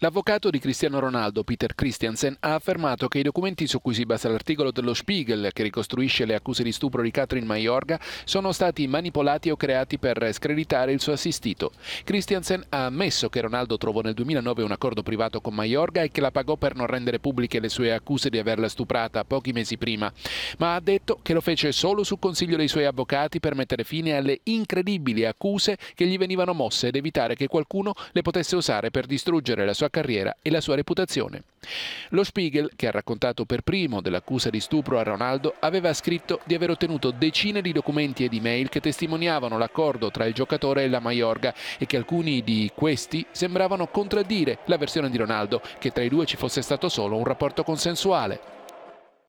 L'avvocato di Cristiano Ronaldo, Peter Christiansen, ha affermato che i documenti su cui si basa l'articolo dello Spiegel, che ricostruisce le accuse di stupro di Catherine Maiorga, sono stati manipolati o creati per screditare il suo assistito. Christiansen ha ammesso che Ronaldo trovò nel 2009 un accordo privato con Maiorga e che la pagò per non rendere pubbliche le sue accuse di averla stuprata pochi mesi prima, ma ha detto che lo fece solo su consiglio dei suoi avvocati per mettere fine alle incredibili accuse che gli venivano mosse ed evitare che qualcuno le potesse usare per distruggere la sua sua carriera e la sua reputazione. Lo Spiegel, che ha raccontato per primo dell'accusa di stupro a Ronaldo, aveva scritto di aver ottenuto decine di documenti ed email che testimoniavano l'accordo tra il giocatore e la Maiorga e che alcuni di questi sembravano contraddire la versione di Ronaldo, che tra i due ci fosse stato solo un rapporto consensuale.